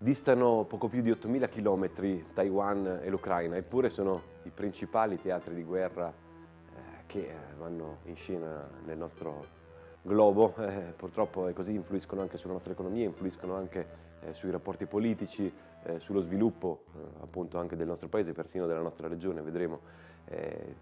Distano poco più di 8.000 km Taiwan e l'Ucraina, eppure sono i principali teatri di guerra eh, che eh, vanno in scena nel nostro globo, eh, purtroppo è così, influiscono anche sulla nostra economia, influiscono anche eh, sui rapporti politici, eh, sullo sviluppo eh, appunto anche del nostro paese, persino della nostra regione, vedremo.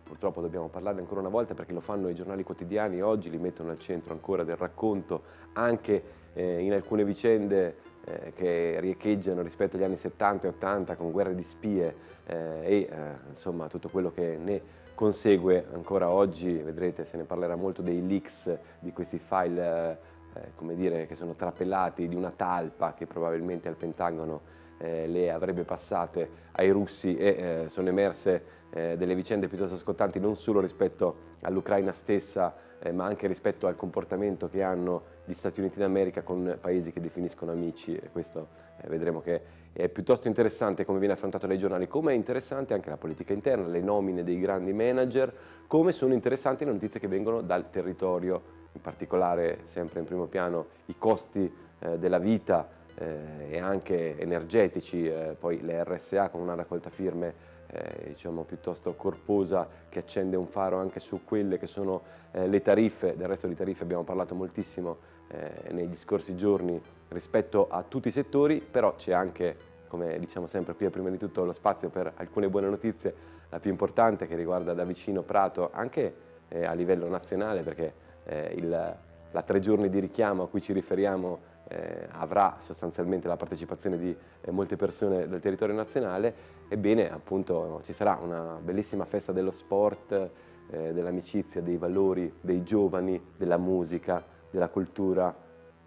purtroppo dobbiamo parlarne ancora una volta perché lo fanno i giornali quotidiani, oggi li mettono al centro ancora del racconto anche in alcune vicende eh, che riecheggiano rispetto agli anni 70 e 80 con guerre di spie eh, e eh, insomma tutto quello che ne consegue ancora oggi, vedrete se ne parlerà molto dei leaks di questi file eh, come dire, che sono trapelati di una talpa che probabilmente al Pentagono eh, le avrebbe passate ai russi e eh, sono emerse eh, delle vicende piuttosto scottanti non solo rispetto all'Ucraina stessa ma anche rispetto al comportamento che hanno gli Stati Uniti d'America con paesi che definiscono amici e questo eh, vedremo che è piuttosto interessante come viene affrontato dai giornali, come è interessante anche la politica interna, le nomine dei grandi manager, come sono interessanti le notizie che vengono dal territorio, in particolare sempre in primo piano i costi eh, della vita eh, e anche energetici, eh, poi le RSA con una raccolta firme eh, diciamo piuttosto corposa che accende un faro anche su quelle che sono eh, le tariffe, del resto di tariffe abbiamo parlato moltissimo eh, negli scorsi giorni rispetto a tutti i settori, però c'è anche, come diciamo sempre qui è prima di tutto lo spazio per alcune buone notizie, la più importante che riguarda da vicino Prato, anche eh, a livello nazionale, perché eh, il, la tre giorni di richiamo a cui ci riferiamo eh, avrà sostanzialmente la partecipazione di eh, molte persone del territorio nazionale, ebbene appunto ci sarà una bellissima festa dello sport, eh, dell'amicizia, dei valori, dei giovani, della musica, della cultura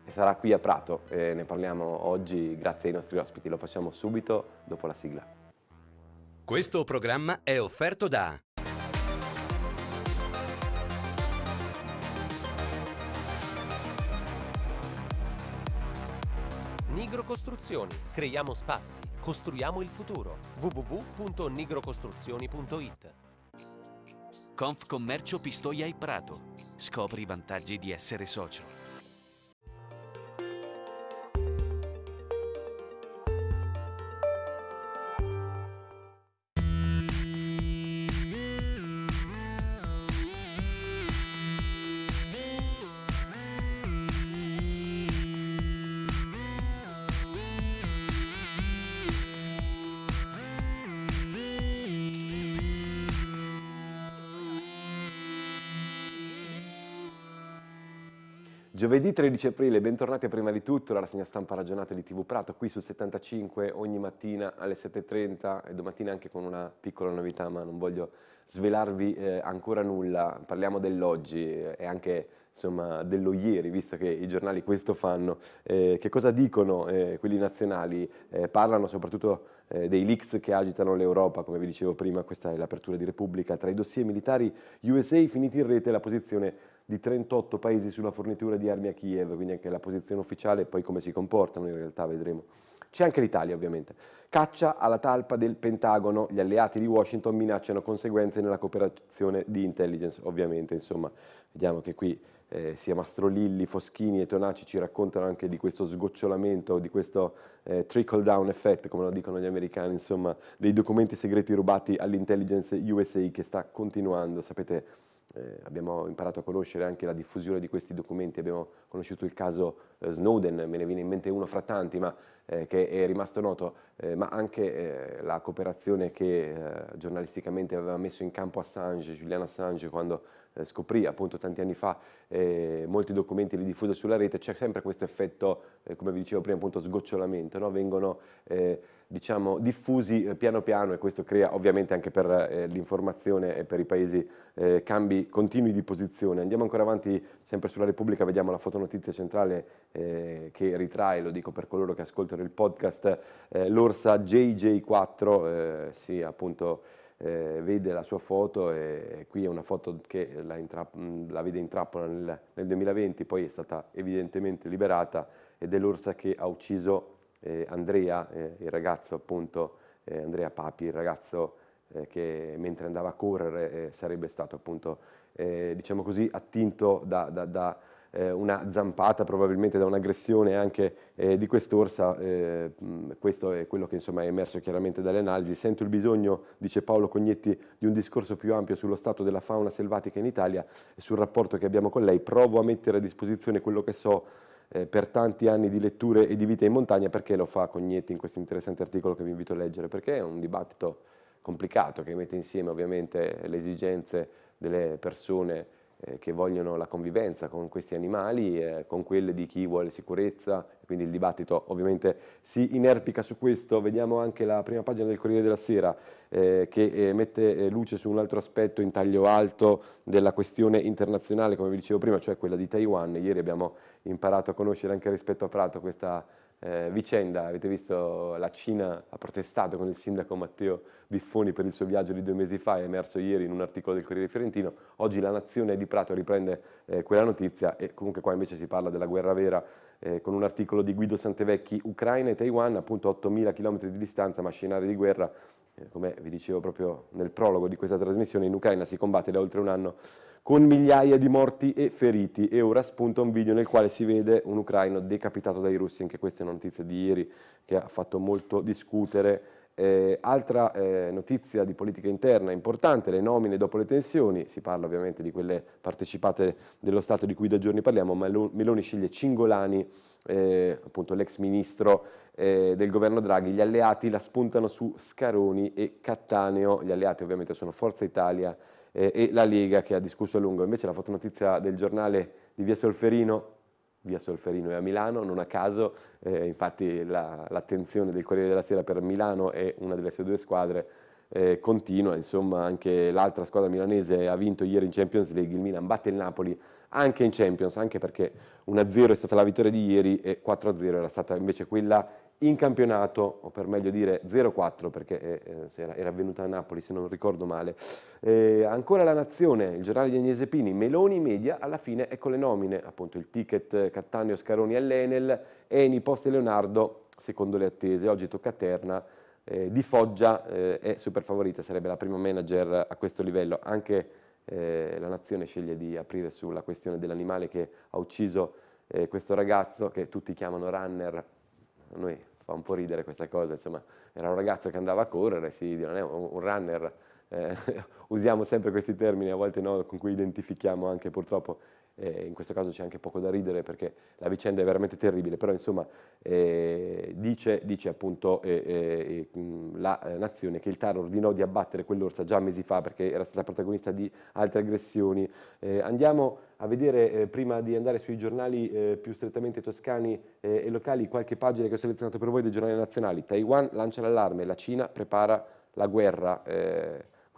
e sarà qui a Prato e ne parliamo oggi grazie ai nostri ospiti. Lo facciamo subito dopo la sigla. Questo programma è offerto da Nigro Costruzioni. Creiamo spazi, costruiamo il futuro. www.nigrocostruzioni.it Conf Commercio Pistoia e Prato Scopri i vantaggi di essere socio. Giovedì 13 aprile, bentornati a prima di tutto alla rassegna stampa ragionata di TV Prato, qui su 75 ogni mattina alle 7.30 e domattina anche con una piccola novità, ma non voglio svelarvi eh, ancora nulla, parliamo dell'oggi e anche insomma, dello ieri, visto che i giornali questo fanno. Eh, che cosa dicono eh, quelli nazionali? Eh, parlano soprattutto eh, dei leaks che agitano l'Europa, come vi dicevo prima, questa è l'apertura di Repubblica. Tra i dossier militari USA finiti in rete la posizione di 38 paesi sulla fornitura di armi a Kiev, quindi anche la posizione ufficiale e poi come si comportano in realtà vedremo. C'è anche l'Italia ovviamente. Caccia alla talpa del Pentagono, gli alleati di Washington minacciano conseguenze nella cooperazione di intelligence, ovviamente, insomma, vediamo che qui eh, sia Mastrolilli, Foschini e Tonaci ci raccontano anche di questo sgocciolamento, di questo eh, trickle down effect, come lo dicono gli americani, insomma, dei documenti segreti rubati all'intelligence USA che sta continuando, sapete, eh, abbiamo imparato a conoscere anche la diffusione di questi documenti, abbiamo conosciuto il caso eh, Snowden, me ne viene in mente uno fra tanti, ma, eh, che è rimasto noto, eh, ma anche eh, la cooperazione che eh, giornalisticamente aveva messo in campo Assange, Julian Assange, quando eh, scoprì appunto tanti anni fa eh, molti documenti li diffuse sulla rete, c'è sempre questo effetto, eh, come vi dicevo prima, appunto sgocciolamento, no? vengono eh, diciamo, diffusi eh, piano piano e questo crea ovviamente anche per eh, l'informazione e per i paesi cambi continui di posizione. Andiamo ancora avanti sempre sulla Repubblica, vediamo la fotonotizia centrale che ritrae, lo dico per coloro che ascoltano il podcast, l'orsa JJ4, sì appunto eh, vede la sua foto e qui è una foto che la, la vede in trappola nel, nel, 2020, poi è stata evidentemente liberata ed è l'orsa che ha ucciso eh, Andrea, eh, il ragazzo appunto, eh, Andrea Papi, il ragazzo eh, che mentre andava a correre eh, sarebbe stato appunto, diciamo così, attinto da, da, da eh, una zampata probabilmente da un'aggressione anche eh, di quest'orsa, eh, mm, questo è quello che insomma, è emerso chiaramente dalle analisi. Sento il bisogno, dice Paolo Cognetti, di un discorso più ampio sullo stato della fauna selvatica in Italia e sul rapporto che abbiamo con lei. Provo a mettere a disposizione quello che so eh, per tanti anni di letture e di vita in montagna, perché lo fa Cognetti in questo interessante articolo che vi invito a leggere? Perché è un dibattito complicato che mette insieme ovviamente le esigenze delle persone eh, che vogliono la convivenza con questi animali, eh, con quelle di chi vuole sicurezza, quindi il dibattito ovviamente si inerpica su questo, vediamo anche la prima pagina del Corriere della Sera eh, che eh, mette eh, luce su un altro aspetto in taglio alto della questione internazionale, come vi dicevo prima, cioè quella di Taiwan, ieri abbiamo imparato a conoscere anche rispetto a Prato questa eh, vicenda, avete visto la Cina ha protestato con il sindaco Matteo Biffoni per il suo viaggio di due mesi fa, è emerso ieri in un articolo del Corriere Fiorentino, oggi la Nazione di Prato riprende eh, quella notizia e comunque qua invece si parla della guerra vera eh, con un articolo di Guido Santevecchi, Ucraina e Taiwan, appunto 8.000 km di distanza ma scenari di guerra eh, come vi dicevo proprio nel prologo di questa trasmissione, in Ucraina si combatte da oltre un anno con migliaia di morti e feriti e ora spunta un video nel quale si vede un ucraino decapitato dai russi, anche questa è una notizia di ieri che ha fatto molto discutere eh, altra eh, notizia di politica interna importante, le nomine dopo le tensioni, si parla ovviamente di quelle partecipate dello Stato di cui da giorni parliamo, Meloni sceglie Cingolani, eh, appunto l'ex ministro eh, del governo Draghi, gli alleati la spuntano su Scaroni e Cattaneo, gli alleati ovviamente sono Forza Italia eh, e la Lega che ha discusso a lungo, invece la fotonotizia del giornale di Via Solferino via Solferino e a Milano, non a caso eh, infatti l'attenzione la, del Corriere della Sera per Milano è una delle sue due squadre eh, continua, insomma anche l'altra squadra milanese ha vinto ieri in Champions League, il Milan batte il Napoli anche in Champions, anche perché 1-0 è stata la vittoria di ieri e 4-0 era stata invece quella in campionato, o per meglio dire 0-4 perché eh, eh era, era, avvenuta a Napoli se non ricordo male. Eh, ancora la Nazione, il giornale di Agnese Pini, Meloni Media, alla fine ecco le nomine, appunto il ticket Cattaneo Scaroni all'Enel, Eni, Poste Leonardo, secondo le attese, oggi tocca a Terna, eh, Di Foggia eh, è super favorita, sarebbe la prima manager a questo livello, anche eh, la Nazione sceglie di aprire sulla questione dell'animale che ha ucciso questo ragazzo che tutti chiamano runner, noi fa un po' ridere questa cosa, insomma, era un ragazzo che andava a correre, si, un runner eh, usiamo sempre questi termini, a volte no, con cui identifichiamo anche purtroppo, eh, in questo caso c'è anche poco da ridere perché la vicenda è veramente terribile, però insomma eh, dice, dice, appunto eh, eh, eh, mm, la nazione che il TAR ordinò di abbattere quell'orsa già mesi fa perché era stata protagonista di altre aggressioni. andiamo a vedere, prima di andare sui giornali più strettamente toscani e locali, qualche pagina che ho selezionato per voi dei giornali nazionali. Taiwan lancia l'allarme, la Cina prepara la guerra.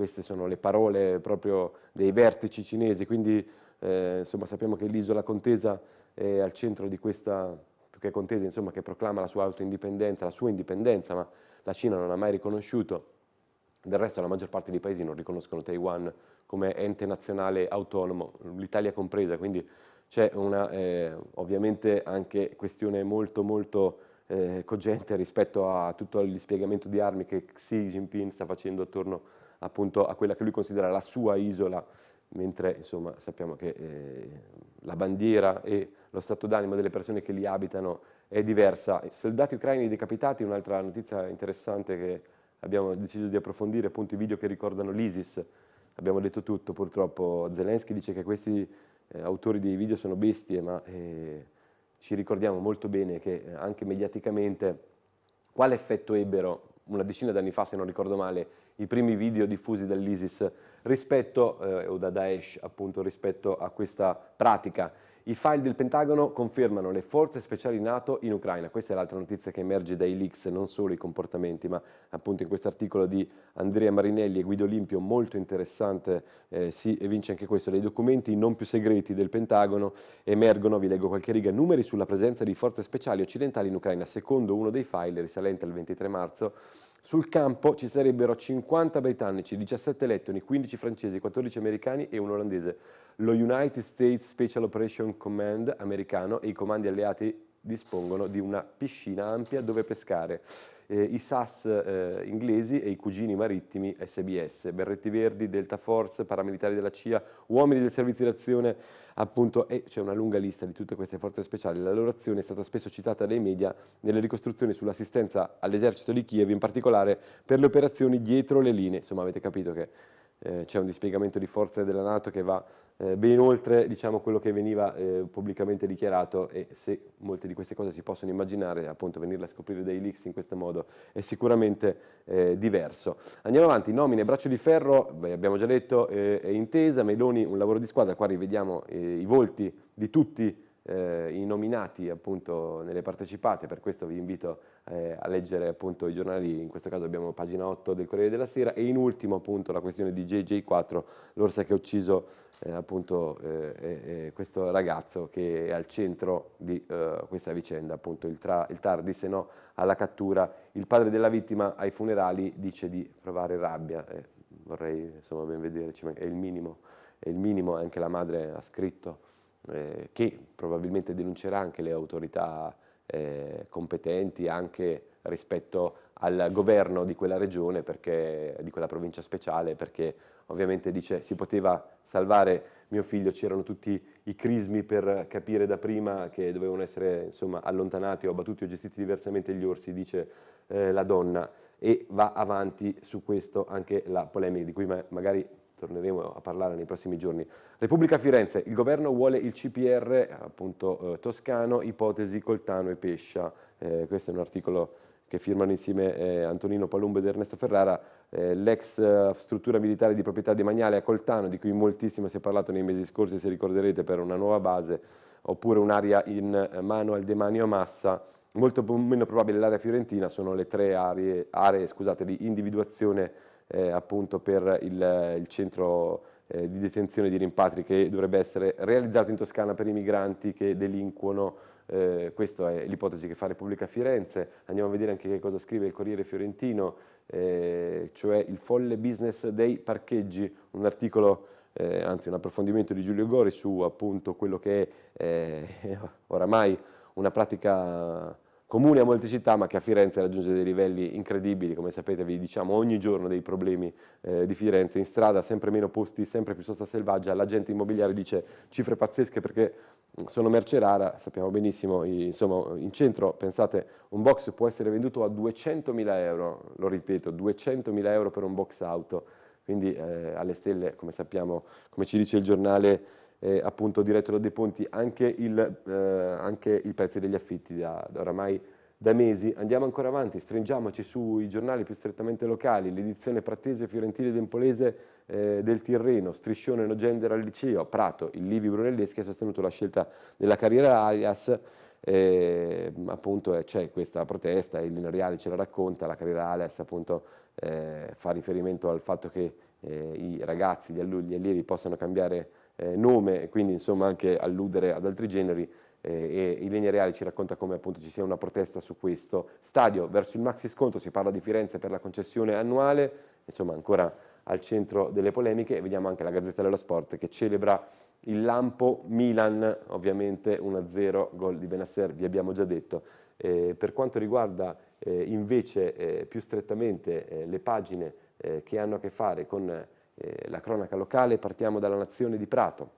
Queste sono le parole proprio dei vertici cinesi, quindi eh, insomma, sappiamo che l'isola contesa è al centro di questa, più che contesa, insomma, che proclama la sua autoindipendenza, la sua indipendenza, ma la Cina non ha mai riconosciuto. Del resto la maggior parte dei paesi non riconoscono Taiwan come ente nazionale autonomo, l'Italia compresa, quindi c'è una eh, ovviamente anche questione molto molto eh, cogente rispetto a tutto il dispiegamento di armi che Xi Jinping sta facendo attorno a appunto a quella che lui considera la sua isola, mentre insomma, sappiamo che eh, la bandiera e lo stato d'animo delle persone che li abitano è diversa. Soldati ucraini decapitati, un'altra notizia interessante che abbiamo deciso di approfondire, appunto i video che ricordano l'ISIS. Abbiamo detto tutto purtroppo, Zelensky dice che questi eh, autori dei video sono bestie, ma eh, ci ricordiamo molto bene che eh, anche mediaticamente quale effetto ebbero una decina d'anni fa, se non ricordo male, i primi video diffusi dall'ISIS rispetto, eh, o da Daesh appunto, rispetto a questa pratica. I file del Pentagono confermano le forze speciali NATO in Ucraina. Questa è l'altra notizia che emerge dai leaks, non solo i comportamenti, ma appunto in questo articolo di Andrea Marinelli e Guido Olimpio, molto interessante, eh, si evince anche questo. Dai documenti non più segreti del Pentagono emergono, vi leggo qualche riga, numeri sulla presenza di forze speciali occidentali in Ucraina. Secondo uno dei file risalente al 23 marzo, sul campo ci sarebbero 50 britannici, 17 lettoni, 15 francesi, 14 americani e un olandese. Lo United States Special Operation Command americano e i comandi alleati dispongono di una piscina ampia dove pescare eh, i SAS eh, inglesi e i cugini marittimi SBS, Berretti Verdi, Delta Force, paramilitari della CIA, uomini del servizio d'azione, appunto, e c'è una lunga lista di tutte queste forze speciali. La loro azione è stata spesso citata dai media nelle ricostruzioni sull'assistenza all'esercito di Kiev, in particolare per le operazioni dietro le linee. Insomma, avete capito che eh, c'è un dispiegamento di forze della Nato che va eh, ben oltre diciamo, quello che veniva eh, pubblicamente dichiarato e se molte di queste cose si possono immaginare, appunto venirle a scoprire dai leaks in questo modo è sicuramente eh, diverso. Andiamo avanti, nomine, braccio di ferro, beh, abbiamo già detto, eh, è intesa, Meloni un lavoro di squadra, qua rivediamo eh, i volti di tutti eh, i nominati appunto nelle partecipate, per questo vi invito eh, a leggere appunto i giornali, in questo caso abbiamo pagina 8 del Corriere della Sera e in ultimo appunto la questione di JJ4, l'orsa che ha ucciso eh, appunto eh, eh, eh, questo ragazzo che è al centro di questa vicenda, appunto il, tra, il TAR disse no alla cattura, il padre della vittima ai funerali dice di provare rabbia, vorrei insomma ben vedere, è il minimo, è il minimo, anche la madre ha scritto eh, che probabilmente denuncerà anche le autorità eh, competenti anche rispetto al governo di quella regione, perché, di quella provincia speciale, perché ovviamente dice si poteva salvare mio figlio, c'erano tutti i crismi per capire da prima che dovevano essere insomma, allontanati o abbattuti o gestiti diversamente gli orsi, dice eh, la donna, e va avanti su questo anche la polemica di cui ma magari torneremo a parlare nei prossimi giorni. Repubblica Firenze, il governo vuole il CPR appunto, eh, toscano, ipotesi Coltano e Pescia. Eh, questo è un articolo che firmano insieme eh, Antonino Palumbo ed Ernesto Ferrara, eh, l'ex eh, struttura militare di proprietà demaniale a Coltano, di cui moltissimo si è parlato nei mesi scorsi, se ricorderete, per una nuova base, oppure un'area in eh, mano al demanio a massa, molto meno probabile l'area fiorentina, sono le tre aree, aree scusate, di individuazione eh, appunto per il, il centro eh, di detenzione di rimpatri che dovrebbe essere realizzato in Toscana per i migranti che delinquono. Eh, questa è l'ipotesi che fa Repubblica Firenze. Andiamo a vedere anche che cosa scrive il Corriere Fiorentino, eh, cioè il folle business dei parcheggi, un articolo, eh, anzi un approfondimento di Giulio Gori su appunto quello che è eh, oramai una pratica comuni a molte città ma che a Firenze raggiunge dei livelli incredibili, come sapete vi diciamo ogni giorno dei problemi eh, di Firenze, in strada sempre meno posti, sempre più sosta selvaggia, l'agente immobiliare dice cifre pazzesche perché sono merce rara, sappiamo benissimo, insomma in centro pensate un box può essere venduto a 200.000 euro, lo ripeto, 200.000 euro per un box auto, quindi eh, alle stelle come sappiamo, come ci dice il giornale eh, appunto diretto da De Ponti anche il, eh, anche il prezzo degli affitti da, da oramai da mesi. Andiamo ancora avanti, stringiamoci sui giornali più strettamente locali, l'edizione pratese, fiorentina ed empolese eh, del Tirreno, striscione no gender al liceo, Prato, il Livi Brunelleschi ha sostenuto la scelta della carriera alias, eh, appunto eh, c'è questa protesta, il Lino Reale ce la racconta, la carriera alias appunto eh, fa riferimento al fatto che eh, i ragazzi, gli allievi possano cambiare eh, nome, quindi insomma anche alludere ad altri generi, eh, e Ilenia Reale ci racconta come appunto ci sia una protesta su questo. Stadio verso il maxi sconto, si parla di Firenze per la concessione annuale, insomma ancora al centro delle polemiche e vediamo anche la Gazzetta dello Sport che celebra il Lampo Milan, ovviamente 1-0, gol di Benasser, vi abbiamo già detto. Eh, per quanto riguarda eh, invece eh, più strettamente eh, le pagine eh, che hanno a che fare con eh, la cronaca locale, partiamo dalla Nazione di Prato.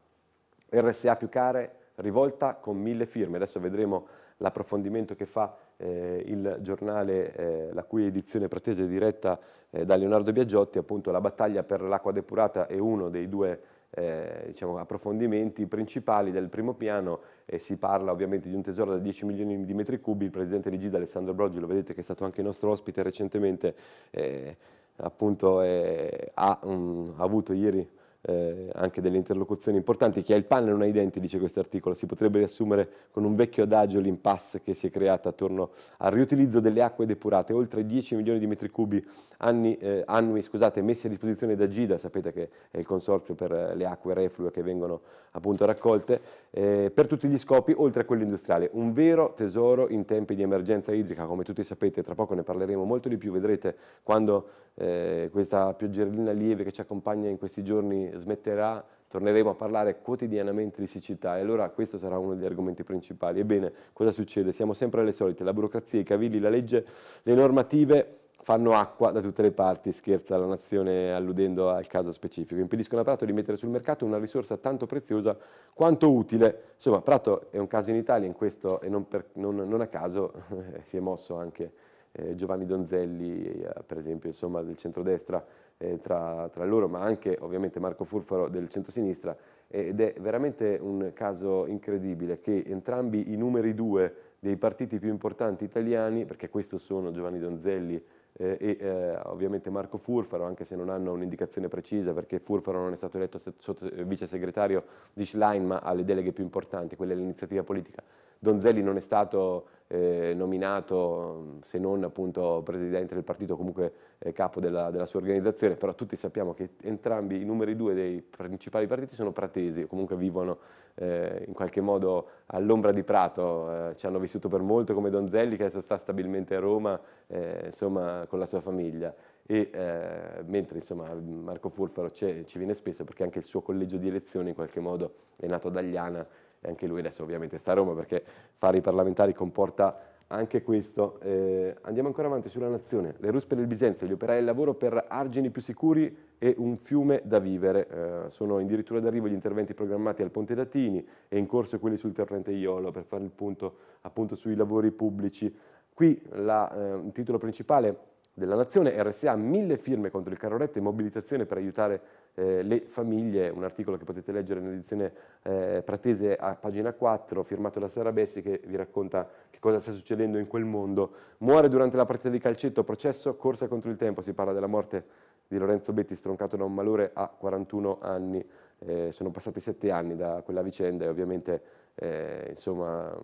RSA più care, rivolta con mille firme. Adesso vedremo l'approfondimento che fa eh, il giornale, eh, la cui edizione pretesa è diretta eh, da Leonardo Biagiotti, appunto la battaglia per l'acqua depurata è uno dei due eh, diciamo, approfondimenti principali del primo piano e si parla ovviamente di un tesoro da 10 milioni di metri cubi, il presidente di Gida Alessandro Brogi, lo vedete che è stato anche il nostro ospite recentemente, eh, appunto eh, ha, um, ha avuto ieri eh, anche delle interlocuzioni importanti. Chi ha il pane non ha i denti, dice questo articolo, si potrebbe riassumere con un vecchio adagio l'impasse che si è creata attorno al riutilizzo delle acque depurate, oltre 10 milioni di metri cubi anni, eh, annui scusate, messi a disposizione da Gida, sapete che è il consorzio per eh, le acque reflue che vengono appunto raccolte, eh, per tutti gli scopi oltre a quello industriale. Un vero tesoro in tempi di emergenza idrica, come tutti sapete, tra poco ne parleremo molto di più, vedrete quando eh, questa pioggerellina lieve che ci accompagna in questi giorni smetterà, torneremo a parlare quotidianamente di siccità e allora questo sarà uno degli argomenti principali. Ebbene, cosa succede? Siamo sempre alle solite, la burocrazia, i cavilli, la legge, le normative fanno acqua da tutte le parti, scherza la nazione alludendo al caso specifico, impediscono a Prato di mettere sul mercato una risorsa tanto preziosa quanto utile. Insomma, Prato è un caso in Italia in questo, e non, per, non, non a caso si è mosso anche eh, Giovanni Donzelli, eh, per esempio, insomma, del centrodestra, eh, tra, tra, loro, ma anche ovviamente Marco Furfaro del centro-sinistra, ed è veramente un caso incredibile che entrambi i numeri due dei partiti più importanti italiani, perché questo sono Giovanni Donzelli eh, e eh, ovviamente Marco Furfaro, anche se non hanno un'indicazione precisa, perché Furfaro non è stato eletto sotto, eh, vice segretario di Schlein, ma ha le deleghe più importanti, quelle dell'iniziativa politica Donzelli non è stato eh, nominato se non appunto presidente del partito, comunque eh, capo della, della, sua organizzazione, però tutti sappiamo che entrambi i numeri due dei principali partiti sono pratesi, comunque vivono eh, in qualche modo all'ombra di Prato, eh, ci hanno vissuto per molto come Donzelli che adesso sta stabilmente a Roma, eh, insomma con la sua famiglia. E, eh, mentre insomma, Marco Furfaro ci viene spesso perché anche il suo collegio di elezioni in qualche modo è nato ad Agliana e anche lui adesso ovviamente sta a Roma perché fare i parlamentari comporta anche questo. Eh, andiamo ancora avanti sulla nazione. Le ruspe del Bisenzio, gli operai al lavoro per argini più sicuri e un fiume da vivere. Eh, sono addirittura d'arrivo gli interventi programmati al Ponte Latini e in corso quelli sul torrente Iolo per fare il punto appunto sui lavori pubblici. Qui la, eh, il titolo principale della nazione, RSA, mille firme contro il carroretto e mobilitazione per aiutare eh, le famiglie, un articolo che potete leggere nell'edizione eh, pratese a pagina 4, firmato da Sara Bessi, che vi racconta che cosa sta succedendo in quel mondo. Muore durante la partita di calcetto, processo, corsa contro il tempo, si parla della morte di Lorenzo Betti, stroncato da un malore a 41 anni. Eh, sono passati 7 anni da quella vicenda e ovviamente eh, insomma,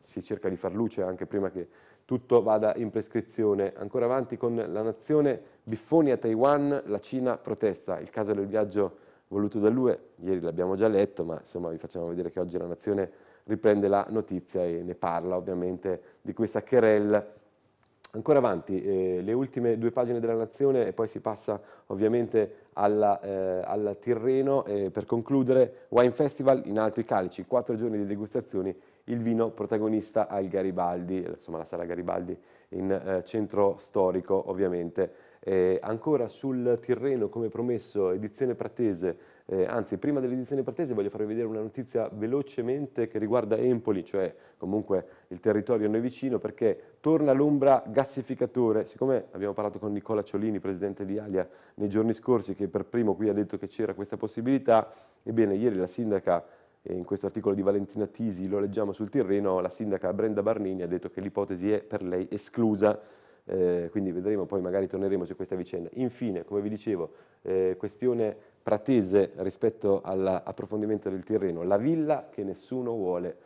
si cerca di far luce anche prima che tutto vada in prescrizione. Ancora avanti con la nazione, Biffoni a Taiwan, la Cina protesta, il caso del viaggio voluto da lui, ieri l'abbiamo già letto, ma insomma vi facciamo vedere che oggi la nazione riprende la notizia e ne parla ovviamente di questa querella. Ancora avanti, eh, le ultime due pagine della Nazione e poi si passa ovviamente alla, eh, al Tirreno. Eh, per concludere, Wine Festival in alto i calici, quattro giorni di degustazioni il vino protagonista al Garibaldi, insomma la sala Garibaldi in eh, centro storico ovviamente. Eh, ancora sul Tirreno, come promesso, edizione pratese, eh, anzi prima dell'edizione pratese voglio farvi vedere una notizia velocemente che riguarda Empoli, cioè comunque il territorio a noi vicino, perché torna l'ombra gassificatore, siccome abbiamo parlato con Nicola Ciolini, presidente di Alia, nei giorni scorsi, che per primo qui ha detto che c'era questa possibilità, ebbene ieri la sindaca in questo articolo di Valentina Tisi lo leggiamo sul Tirreno, la sindaca Brenda Barnini ha detto che l'ipotesi è per lei esclusa, eh, quindi vedremo, poi magari torneremo su questa vicenda. Infine, come vi dicevo, eh, questione pratese rispetto all'approfondimento del Tirreno, la villa che nessuno vuole,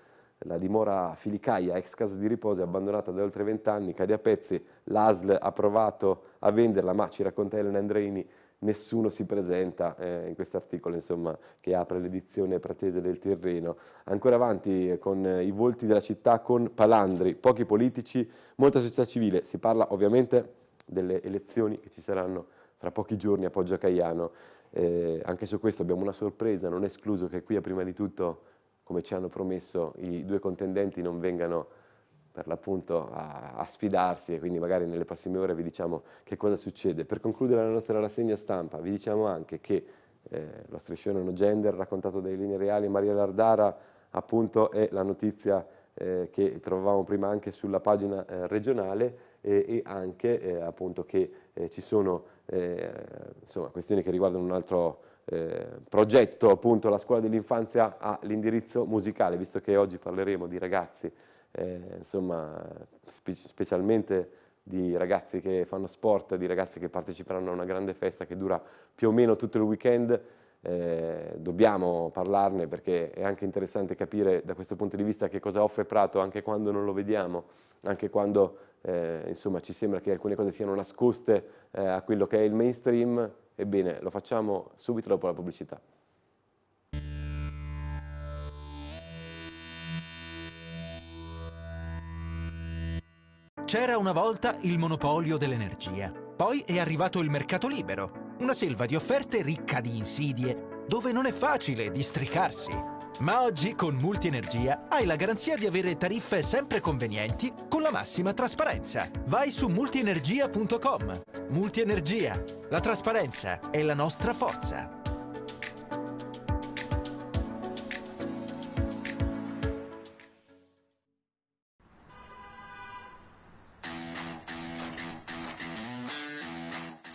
la dimora Filicaia, ex casa di riposo abbandonata da oltre vent'anni, cade a pezzi, l'ASL ha provato a venderla, ma ci racconta Elena Andreini, nessuno si presenta eh, in questo articolo che apre l'edizione pratese del Tirreno. Ancora avanti eh, con eh, i volti della città con Palandri, pochi politici, molta società civile, si parla ovviamente delle elezioni che ci saranno fra pochi giorni a Poggio Caiano, eh, anche su questo abbiamo una sorpresa, non è escluso che qui prima di tutto, come ci hanno promesso, i due contendenti non vengano per l'appunto a, a, sfidarsi e quindi magari nelle prossime ore vi diciamo che cosa succede. Per concludere la nostra rassegna stampa vi diciamo anche che eh, lo striscione no gender raccontato dai linee reali Maria Lardara appunto è la notizia eh, che trovavamo prima anche sulla pagina eh, regionale eh, e anche eh, appunto che eh, ci sono eh, insomma, questioni che riguardano un altro progetto, appunto la scuola dell'infanzia all'indirizzo musicale, visto che oggi parleremo di ragazzi eh, insomma, spe specialmente di ragazzi che fanno sport, di ragazzi che parteciperanno a una grande festa che dura più o meno tutto il weekend, eh, dobbiamo parlarne perché è anche interessante capire da questo punto di vista che cosa offre Prato anche quando non lo vediamo, anche quando eh, insomma, ci sembra che alcune cose siano nascoste eh, a quello che è il mainstream, ebbene lo facciamo subito dopo la pubblicità. C'era una volta il monopolio dell'energia. Poi è arrivato il mercato libero, una selva di offerte ricca di insidie, dove non è facile districarsi. Ma oggi con Multienergia hai la garanzia di avere tariffe sempre convenienti con la massima trasparenza. Vai su multienergia.com. Multienergia, la trasparenza è la nostra forza.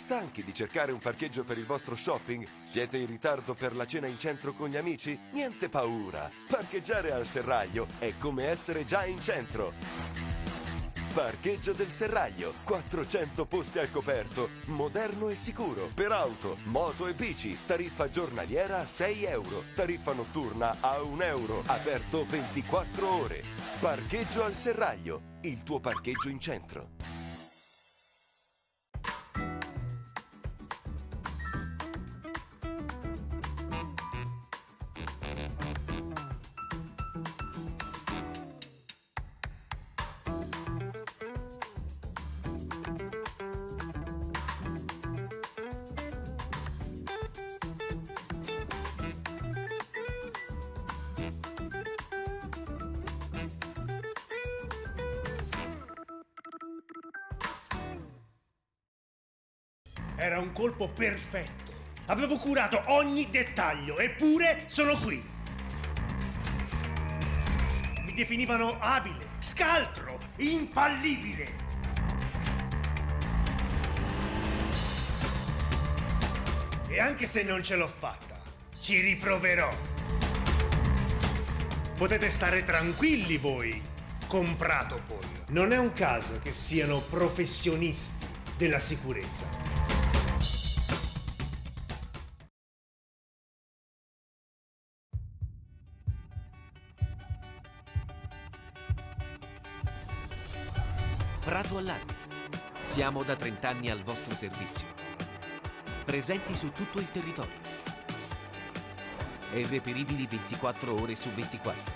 Stanchi di cercare un parcheggio per il vostro shopping? Siete in ritardo per la cena in centro con gli amici? Niente paura! Parcheggiare al Serraglio è come essere già in centro! Parcheggio del Serraglio, 400 posti al coperto, moderno e sicuro, per auto, moto e bici, tariffa giornaliera a 6 euro, tariffa notturna a 1 euro, aperto 24 ore. Parcheggio al Serraglio, il tuo parcheggio in centro. colpo perfetto. Avevo curato ogni dettaglio, eppure sono qui. Mi definivano abile, scaltro, infallibile. E anche se non ce l'ho fatta, ci riproverò. Potete stare tranquilli voi, comprato poi. Non è un caso che siano professionisti della sicurezza. pronto allarme. Siamo da 30 anni al vostro servizio. Presenti su tutto il territorio. E reperibili 24 ore su 24.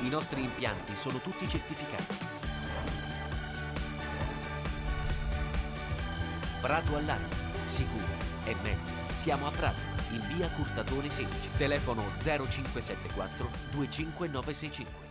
I nostri impianti sono tutti certificati. Prato Allarme. Sicuro. E meglio. Siamo a Prato, in via Curtatore 16. Telefono 0574 25965.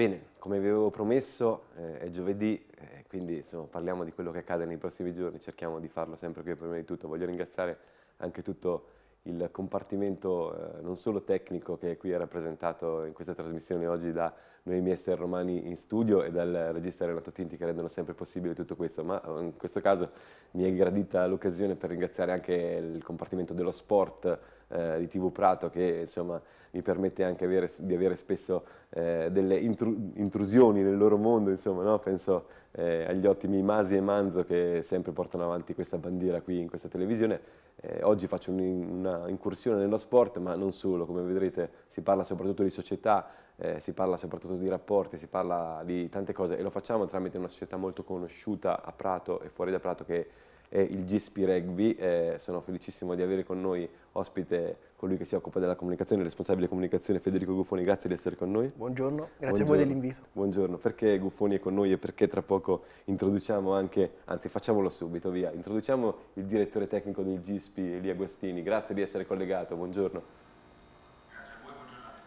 Bene, come vi avevo promesso, eh, è giovedì, eh, quindi insomma, parliamo di quello che accade nei prossimi giorni, cerchiamo di farlo sempre qui prima di tutto. Voglio ringraziare anche tutto il compartimento eh, non solo tecnico che qui è rappresentato in questa trasmissione oggi da noi mister Romani in studio e dal regista Renato Tinti che rendono sempre possibile tutto questo, ma eh, in questo caso mi è gradita l'occasione per ringraziare anche il compartimento dello sport eh, di TV Prato che insomma, mi permette anche avere, di avere spesso eh, delle intru intrusioni nel loro mondo, insomma, no? penso eh, agli ottimi Masi e Manzo che sempre portano avanti questa bandiera qui in questa televisione. Eh, oggi faccio un, una nello sport, ma non solo, come vedrete si parla soprattutto di società, eh, si parla soprattutto di rapporti, si parla di tante cose e lo facciamo tramite una società molto conosciuta a Prato e fuori da Prato che e il GSP Rugby. Eh, sono felicissimo di avere con noi ospite colui che si occupa della comunicazione, responsabile comunicazione Federico Guffoni. Grazie di essere con noi. Buongiorno, grazie Buongiorno. a voi dell'invito. Buongiorno, perché Guffoni è con noi e perché tra poco introduciamo anche, anzi facciamolo subito, via, introduciamo il direttore tecnico del GSP Elia Guastini. Grazie di essere collegato, buongiorno.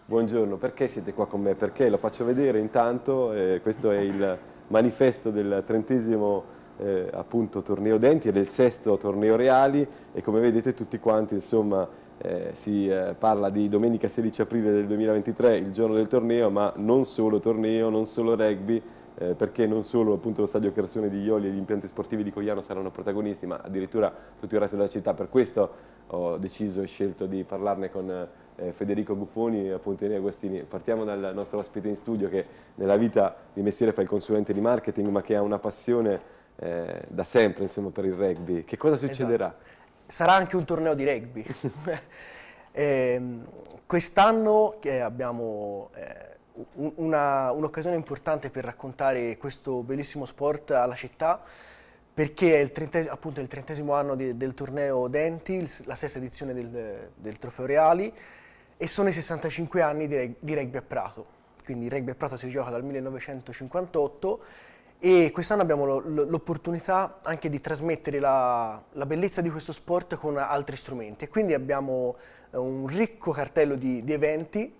Buongiorno, perché siete qua con me? Perché lo faccio vedere intanto, eh, questo è il manifesto del trentesimo eh, appunto torneo Denti è del sesto torneo Reali e come vedete tutti quanti insomma eh, si eh, parla di domenica 16 aprile del 2023 il giorno del torneo ma non solo torneo, non solo rugby eh, perché non solo appunto lo stadio Chersone di Ioli e gli impianti sportivi di Cogliano saranno protagonisti ma addirittura tutto il resto della città per questo ho deciso e scelto di parlarne con eh, Federico Buffoni e appunto Enea Agostini. Partiamo dal nostro ospite in studio che nella vita di mestiere fa il consulente di marketing ma che ha una passione eh, da sempre insomma, per il rugby. Che cosa esatto. succederà? Esatto. Sarà anche un torneo di rugby. Ehm, eh, quest'anno abbiamo un'occasione un importante per raccontare questo bellissimo sport alla città perché è il, trentesimo, appunto, il trentesimo anno di, del torneo Denti, la sesta edizione del, del, Trofeo Reali e sono i 65 anni di, di, rugby a Prato. Quindi il rugby a Prato si gioca dal 1958 e quest'anno abbiamo l'opportunità anche di trasmettere la, la, bellezza di questo sport con altri strumenti quindi abbiamo eh, un ricco cartello di, di eventi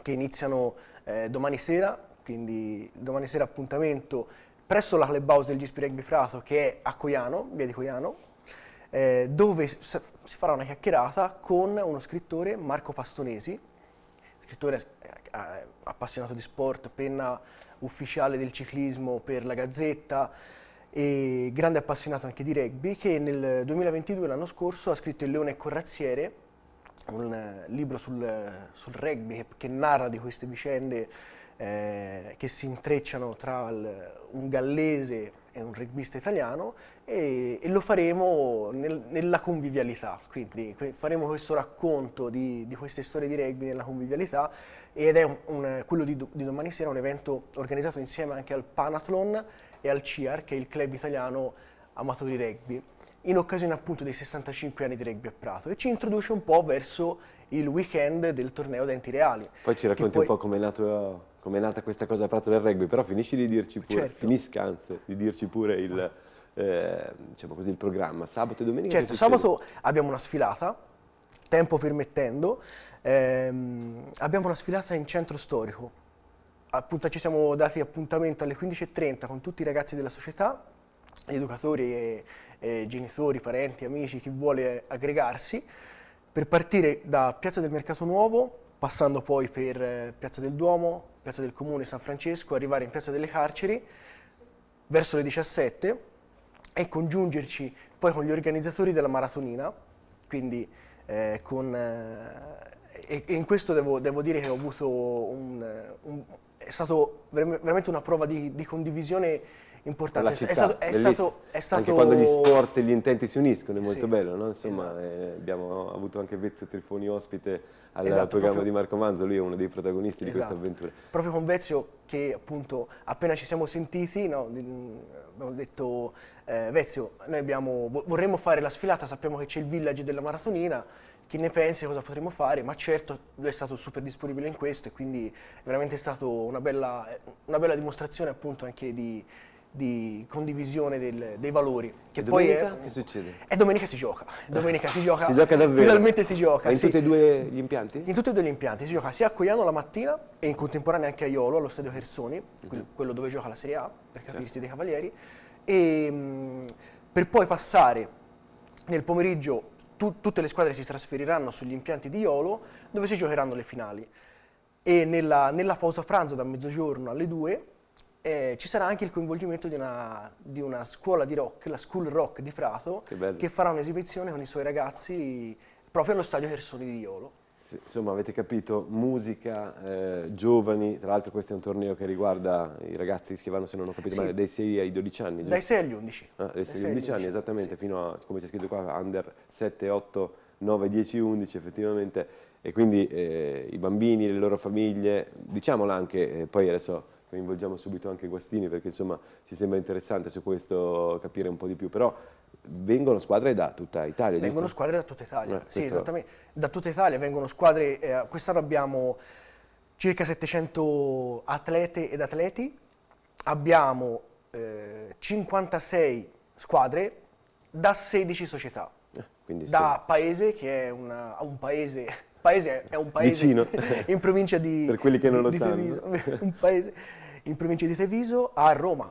che iniziano eh, domani sera, quindi domani sera appuntamento presso la clubhouse del Gispi Rugby Prato che è a Coiano, via di Coiano, eh, dove si farà una chiacchierata con uno scrittore, Marco Pastonesi, scrittore eh, appassionato di sport, penna ufficiale del ciclismo per la Gazzetta e grande appassionato anche di rugby che nel 2022, l'anno scorso, ha scritto Il Leone e Corrazziere, un eh, libro sul, eh, sul rugby che narra di queste vicende eh, che si intrecciano tra il, un gallese è un rugbyista italiano e, e lo faremo nel, nella convivialità, quindi faremo questo racconto di, di, queste storie di rugby nella convivialità ed è un, un, quello di, di, domani sera un evento organizzato insieme anche al Panathlon e al CIAR che è il club italiano amatori rugby in occasione appunto dei 65 anni di rugby a Prato e ci introduce un po' verso il weekend del torneo Denti Reali. Poi ci racconti poi... un po' come è, nato, com è, nata questa cosa a Prato del rugby, però finisci di dirci pure, certo. finisca anzi, di dirci pure il, eh, diciamo così, il programma. Sabato e domenica Certo, sabato abbiamo una sfilata, tempo permettendo, ehm, abbiamo una sfilata in centro storico, appunto ci siamo dati appuntamento alle 15.30 con tutti i ragazzi della società educatori, e, e genitori, parenti, amici, chi vuole aggregarsi, per partire da Piazza del Mercato Nuovo, passando poi per eh, Piazza del Duomo, Piazza del Comune San Francesco, arrivare in Piazza delle Carceri verso le 17 e congiungerci poi con gli organizzatori della maratonina, quindi eh, con, eh, e, in questo devo, devo, dire che ho avuto un, un è stata veramente una prova di, di condivisione importante. città, è stato, è stato, è stato... Anche quando gli sport e gli intenti si uniscono, è molto sì. bello, no? Insomma, esatto. eh, abbiamo avuto anche Vezio Trifoni ospite al esatto, programma proprio... di Marco Manzo, lui è uno dei protagonisti esatto. di questa esatto. avventura. Proprio con Vezio che appunto appena ci siamo sentiti no, mm, abbiamo detto eh, Vezio, noi abbiamo, vorremmo fare la sfilata, sappiamo che c'è il village della maratonina, chi ne pensi, cosa potremmo fare, ma certo lui è stato super disponibile in questo e quindi è veramente stata una bella, una bella dimostrazione appunto anche di, di condivisione del, dei valori. Che e poi domenica è, che succede? E domenica si gioca. Domenica si gioca. si gioca davvero? Finalmente si gioca. in sì. tutti e due gli impianti? In tutti e due gli impianti. Si gioca sia a Coiano la mattina e in contemporanea anche a Iolo, allo stadio Cersoni, uh-huh. quello dove gioca la Serie A, per capirsi certo. dei Cavalieri, e, mh, mm, per poi passare nel pomeriggio tu, tutte le squadre si trasferiranno sugli impianti di Iolo dove si giocheranno le finali. E nella, nella pausa pranzo da mezzogiorno alle 2 eh, ci sarà anche il coinvolgimento di una, di una, scuola di rock, la School Rock di Prato, che, che farà un'esibizione con i suoi ragazzi proprio allo stadio Hersoni di Iolo. Sì, insomma, avete capito, musica, eh, giovani, tra l'altro questo è un torneo che riguarda i ragazzi che vanno, se non ho capito sì. male, dai 6 ai 12 anni. Giusto? Dai 6 agli 11. Ah, dai 6 agli 11 anni, 11. esattamente, sì. fino a, come c'è scritto qua, under 7, 8, 9, 10, 11 effettivamente. E quindi eh, i bambini, le loro famiglie, diciamola anche, eh, poi adesso coinvolgiamo subito anche Guastini perché insomma ci sembra interessante su questo capire un po' di più, però vengono squadre da tutta Italia, Vengono giusto? squadre da tutta Italia, eh, sì questo... esattamente, da tutta Italia vengono squadre, eh, quest'anno abbiamo circa 700 atlete ed atleti, abbiamo eh, 56 squadre da 16 società, eh, Quindi da sì. paese che è una, un paese paese è un paese Vicino. in provincia di per quelli che non lo sanno Treviso, un paese in provincia di Treviso, a Roma.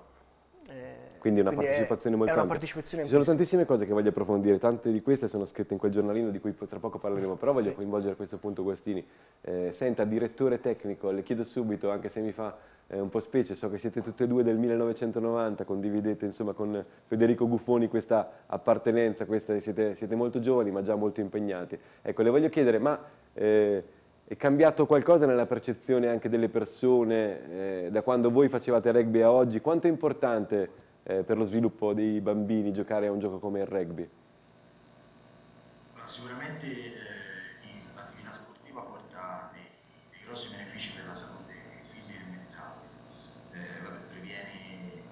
Eh, quindi una Quindi partecipazione è, molto è una partecipazione Ci sono tantissime cose che voglio approfondire, tante di queste sono scritte in quel giornalino di cui tra poco parleremo, però voglio sì. coinvolgere a questo punto Guastini. Eh, senta, direttore tecnico, le chiedo subito, anche se mi fa eh, un po' specie, so che siete tutte e due del 1990, condividete insomma con Federico Guffoni questa appartenenza, questa, siete, siete, molto giovani ma già molto impegnati. Ecco, le voglio chiedere, ma... Eh, è cambiato qualcosa nella percezione anche delle persone eh, da quando voi facevate rugby a oggi? Quanto è importante eh, per lo sviluppo dei bambini giocare a un gioco come il rugby? sicuramente eh, l'attività sportiva porta dei, dei, grossi benefici per la salute fisica e mentale, eh, vabbè, previene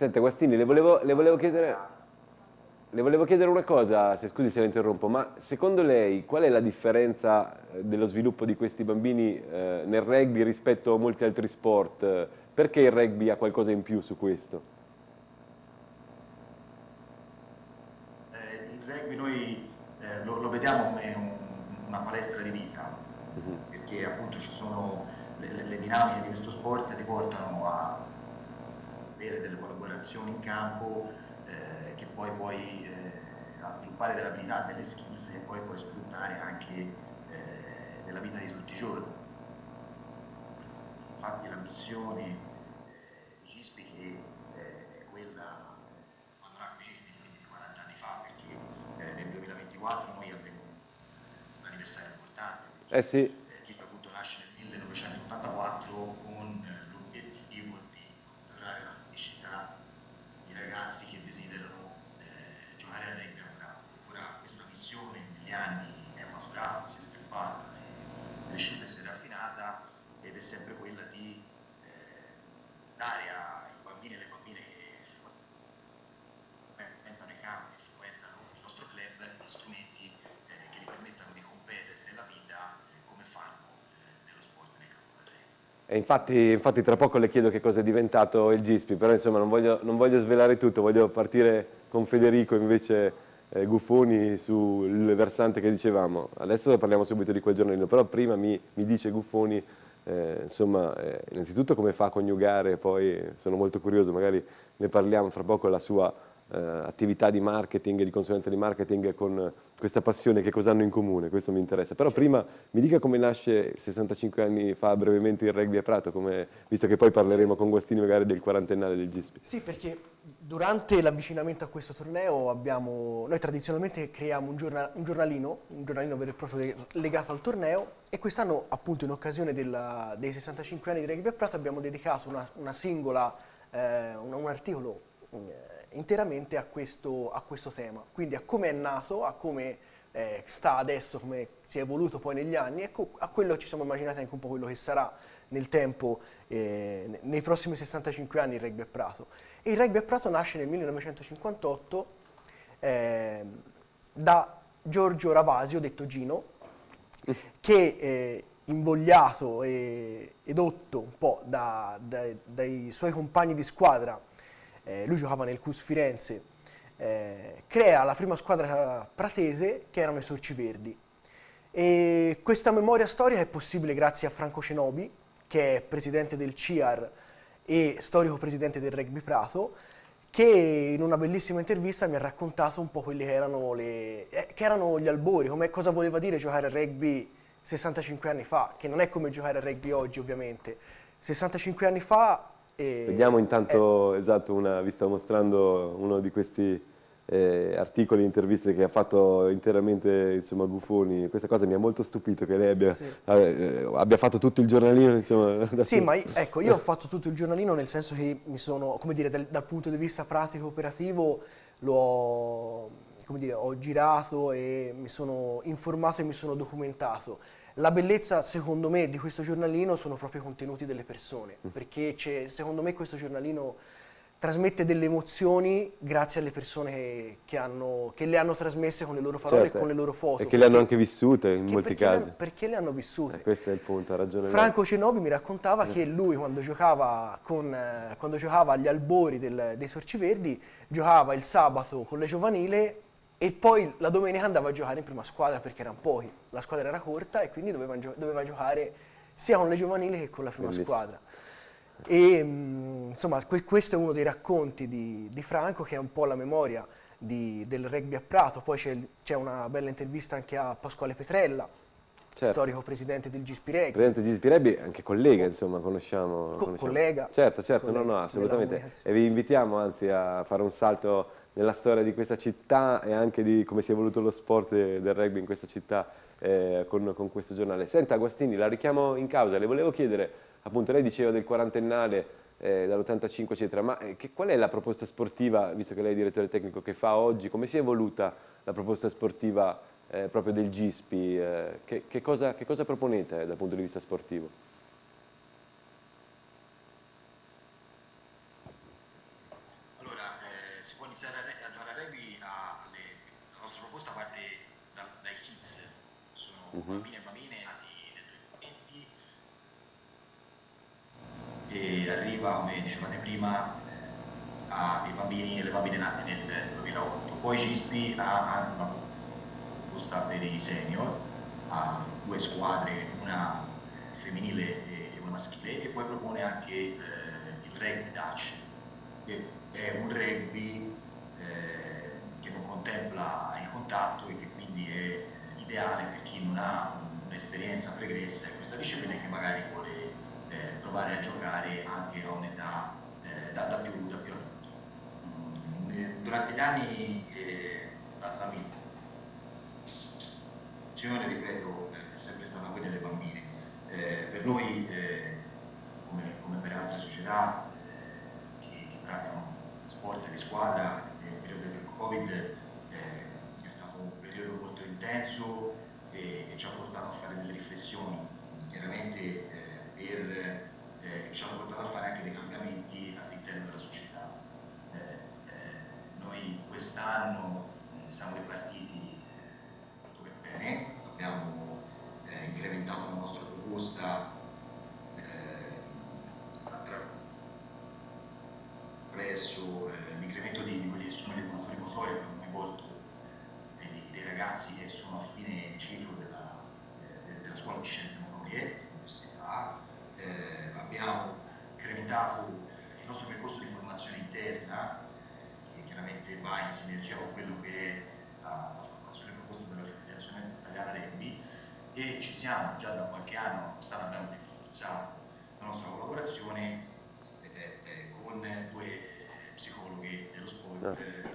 Senta, Guastini, le volevo, le volevo chiedere... Le volevo chiedere una cosa, se scusi se la interrompo, ma secondo lei qual è la differenza eh, dello sviluppo di questi bambini eh, nel rugby rispetto a molti altri sport? Perché il rugby ha qualcosa in più su questo? poi eh, a sviluppare delle abilità, delle skills che poi puoi sfruttare anche eh, nella vita di tutti i giorni. Infatti la missione eh, di CISPI che è eh, quella, quando nacque CISPI, di 40 anni fa, perché eh, nel 2024 noi avremo un anniversario importante. Eh sì. Infatti, infatti, tra poco le chiedo che cosa è diventato il GISPI, però insomma non voglio, non voglio svelare tutto, voglio partire con Federico invece eh, Guffoni sul versante che dicevamo. Adesso parliamo subito di quel giornalino, però prima mi, mi dice Guffoni eh, insomma, eh, innanzitutto come fa a coniugare, poi sono molto curioso, magari ne parliamo fra poco, la sua eh, attività di marketing e di consulenza di marketing con eh, questa passione, che cosa hanno in comune, questo mi interessa. Però certo. prima mi dica come nasce 65 anni fa brevemente il rugby a Prato, come, visto che poi parleremo con Guastini magari del quarantennale del GISP. Sì, perché durante l'avvicinamento a questo torneo abbiamo, noi tradizionalmente creiamo un, giornal, un, giornalino, un giornalino vero e proprio legato al torneo e quest'anno appunto in occasione della, dei 65 anni di rugby a Prato abbiamo dedicato una, una singola, eh, un, un articolo eh, interamente a questo, a questo tema, quindi a come è nato, a come eh, sta adesso, come si è evoluto poi negli anni, ecco a quello ci siamo immaginati anche un po' quello che sarà nel tempo, eh, nei prossimi 65 anni il rugby a Prato. E il rugby a Prato nasce nel 1958 eh, da Giorgio Ravasio, detto Gino, che eh, invogliato e edotto un po' da, da, dai suoi compagni di squadra eh, lui giocava nel CUS Firenze, eh, crea la prima squadra pratese che erano i Sorci Verdi. E questa memoria storica è possibile grazie a Franco Cenobi, che è presidente del CIAR e storico presidente del Rugby Prato, che in una bellissima intervista mi ha raccontato un po' quelli che erano, le, eh, che erano gli albori, come cosa voleva dire giocare a rugby 65 anni fa, che non è come giocare a rugby oggi ovviamente. 65 anni fa e... Vediamo intanto, eh... esatto, una, vi sto mostrando uno di questi eh, articoli, interviste che ha fatto interamente insomma, Buffoni. Questa cosa mi ha molto stupito che lei abbia, sì. eh, abbia fatto tutto il giornalino. Insomma, sì, su. ma ecco, io ho fatto tutto il giornalino nel senso che mi sono, come dire, dal, dal punto di vista pratico operativo l'ho, come dire, ho girato e mi sono informato e mi sono documentato. La bellezza, secondo me, di questo giornalino sono proprio i contenuti delle persone, mm. perché secondo me questo giornalino trasmette delle emozioni grazie alle persone che, che, hanno, che le hanno trasmesse con le loro parole certo. e con le loro foto. E che perché, le hanno anche vissute in molti perché casi. Le, perché le hanno vissute. Eh, questo è il punto, ha ragione. Franco Cenobi mi raccontava mm. che lui quando giocava, con, eh, quando giocava agli albori del, dei Sorci Verdi, giocava il sabato con le giovanile e poi la domenica andava a giocare in prima squadra perché erano pochi, la squadra era corta e quindi doveva, gio- doveva giocare sia con le giovanili che con la prima Bellissimo. squadra. E mm, insomma, que- questo è uno dei racconti di, di, Franco che è un po' la memoria di, del rugby a Prato. Poi c'è, una bella intervista anche a Pasquale Petrella, certo. storico presidente del Gispiregbi. Presidente del Gispiregbi, anche collega, insomma, conosciamo. Co- conosciamo. Collega. Certo, certo, collega no, no, assolutamente. E vi invitiamo anzi a fare un salto nella storia di questa città e anche di come si è evoluto lo sport del rugby in questa città eh, con, con, questo giornale. Senta Agostini, la richiamo in causa, le volevo chiedere, appunto lei diceva del quarantennale, eh, dall'85 eccetera, ma eh, che, qual è la proposta sportiva, visto che lei è direttore tecnico, che fa oggi, come si è evoluta la proposta sportiva eh, proprio del GISPI, eh, che, che, cosa, che, cosa, proponete dal punto di vista sportivo? uh-huh. bambini e bambine nati nel 2020 e arriva, come dicevate prima, eh, ai bambini e alle bambine nate nel 2008. Poi CISPI ha, ha una proposta per i senior, ha due squadre, una femminile e una maschile, e poi propone anche eh, il rugby Dutch, che è un rugby eh, che non contempla il contatto e che quindi è ideale per chi non ha un'esperienza pregressa in questa disciplina e che magari vuole eh, provare a giocare anche a un'età eh, da, da, più, da più adulto. Mm, eh, durante gli anni eh, la, la missione, ripeto, è sempre stata quella delle bambine. Eh, per noi, eh, come, come, per altre società che, che praticano sport di squadra, nel periodo del Covid, intenso e che ci ha portato a fare delle riflessioni, chiaramente eh, per, eh, ci ha portato a fare anche dei cambiamenti all'interno della società. Eh, eh, noi quest'anno eh, siamo ripartiti molto bene, abbiamo incrementato la nostra proposta attraverso l'incremento di quelli che sono gli le motori ragazzi che sono a fine ciclo della, eh, della scuola di scienze motorie dell'università, eh, abbiamo incrementato il nostro percorso di formazione interna che chiaramente va in sinergia con quello che è la, la formazione proposta dalla Federazione Italiana Rembi e ci siamo già da qualche anno, quest'anno abbiamo rinforzato la nostra collaborazione con due psicologhi dello sport. Certo.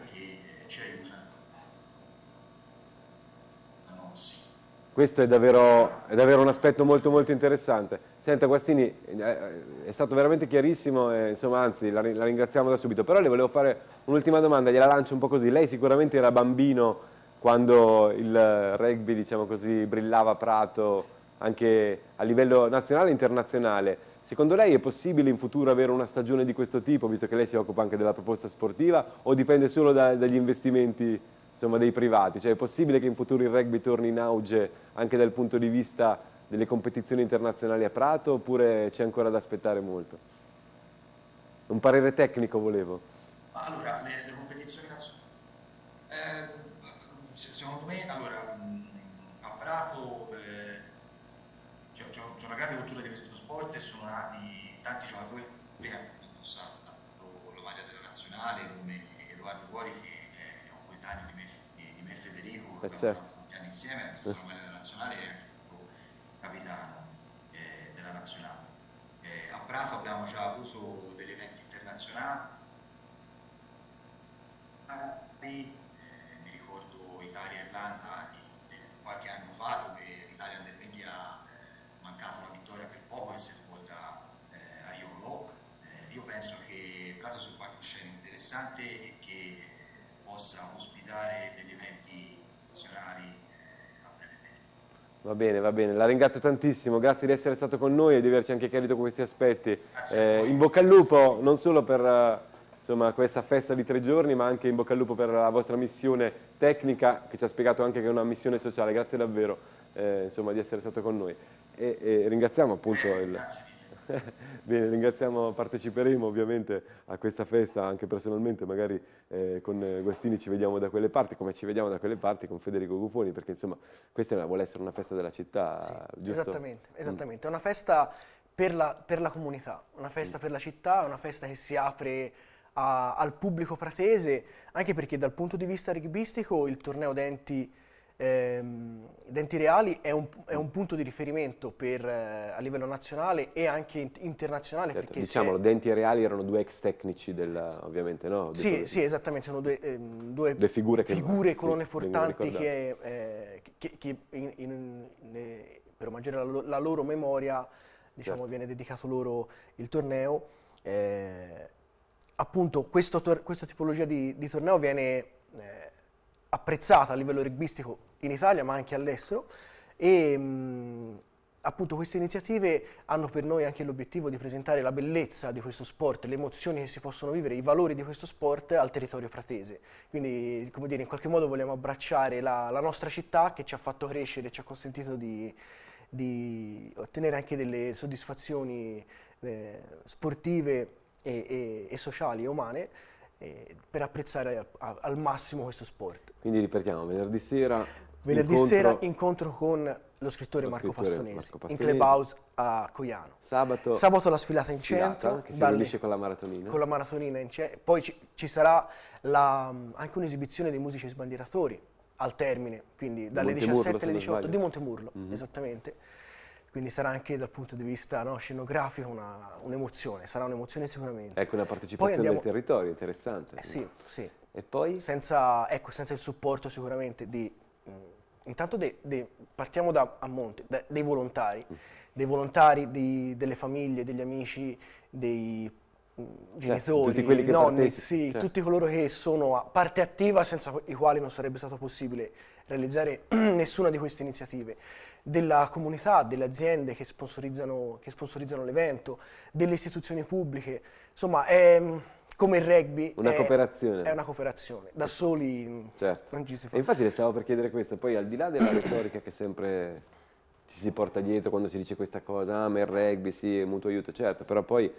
questo è davvero, è davvero, un aspetto molto molto interessante. Senta Guastini, eh, è stato veramente chiarissimo, e, insomma, anzi la, la, ringraziamo da subito, però le volevo fare un'ultima domanda, gliela lancio un po' così. Lei sicuramente era bambino quando il rugby, diciamo così, brillava a Prato anche a livello nazionale e internazionale. Secondo lei è possibile in futuro avere una stagione di questo tipo, visto che lei si occupa anche della proposta sportiva, o dipende solo da, dagli investimenti insomma, dei privati. Cioè, è possibile che in futuro il rugby torni in auge anche dal punto di vista delle competizioni internazionali a Prato oppure c'è ancora da aspettare molto? Un parere tecnico volevo. Allora, le, eh, certo. anni insieme, è stato quello della nazionale e anche stato capitano eh, della nazionale. Eh, a Prato abbiamo già avuto degli eventi internazionali, eh, mi ricordo Italia-Irlanda di, qualche anno fa dove l'Italia del 20 ha eh, mancato la vittoria per poco e si è svolta eh, a Iolo. io penso che Prato sia un palcoscenico interessante e che possa ospitare delle Va bene, va bene, la ringrazio tantissimo, grazie di essere stato con noi e di averci anche chiarito questi aspetti. Eh, in bocca al lupo non solo per eh, insomma, questa festa di tre giorni, ma anche in bocca al lupo per la vostra missione tecnica, che ci ha spiegato anche che è una missione sociale, grazie davvero eh, insomma, di essere stato con noi. E, e ringraziamo appunto il... Bene, ringraziamo, parteciperemo ovviamente a questa festa anche personalmente, magari eh, con Guastini ci vediamo da quelle parti, come ci vediamo da quelle parti con Federico Gufoni, perché insomma questa una, vuole essere una festa della città, sì, giusto? Esattamente, mm. esattamente, è una festa per la, per la, comunità, una festa mm. per la città, una festa che si apre a, al pubblico pratese, anche perché dal punto di vista rigbistico il torneo Denti ehm, Denti Reali è un, è un, punto di riferimento per, eh, a livello nazionale e anche internazionale. Certo, diciamolo, è... Denti Reali erano due ex tecnici del, ovviamente, no? Sì, Dei... sì, esattamente, sono due, ehm, due, due figure, figure che... colonne sì, portanti che, eh, che, che in, in, in, per omaggiare la, la, loro memoria diciamo, certo. viene dedicato loro il torneo. Eh, appunto questo, questa tipologia di, di torneo viene eh, apprezzata a livello rugbistico in Italia ma anche all'estero e mh, appunto queste iniziative hanno per noi anche l'obiettivo di presentare la bellezza di questo sport, le emozioni che si possono vivere, i valori di questo sport al territorio pratese. Quindi, come dire, in qualche modo vogliamo abbracciare la, la nostra città che ci ha fatto crescere, ci ha consentito di, di ottenere anche delle soddisfazioni eh, sportive e, e, e sociali e umane eh, per apprezzare a, al massimo questo sport. Quindi ripetiamo, venerdì sera... Venerdì incontro... sera incontro con lo scrittore, lo Marco, scrittore Pastonesi, Marco, Pastonesi, in clubhouse a Coiano. Sabato, Sabato la sfilata in sfilata, centro. Che si dalle, riunisce con la maratonina. Con la maratonina in centro. Poi ci, ci sarà la, anche un'esibizione dei musici sbandieratori al termine, quindi dalle 17 alle 18 di Montemurlo, mm -hmm. esattamente quindi sarà anche dal punto di vista no, scenografico un'emozione, un sarà un'emozione sicuramente. Ecco, una partecipazione andiamo... del territorio, interessante. Eh sì, sì. E poi? Senza, ecco, senza il supporto sicuramente di... Mh, mm, intanto de, de, partiamo da a monte, de, dei volontari, mm. dei volontari di, delle famiglie, degli amici, dei mm, certo, genitori, cioè, tutti nonni, sì, cioè. tutti coloro che sono parte attiva senza i quali non sarebbe stato possibile realizzare nessuna di queste iniziative della comunità, delle aziende che sponsorizzano, sponsorizzano l'evento, delle istituzioni pubbliche. Insomma, è mm, come il rugby. Una è, cooperazione. È una cooperazione. Da soli certo. non ci si fa. E infatti le stavo per chiedere questo, poi al di là della retorica che sempre ci si porta dietro quando si dice questa cosa, ah ma il rugby sì, è mutuo aiuto, certo, però poi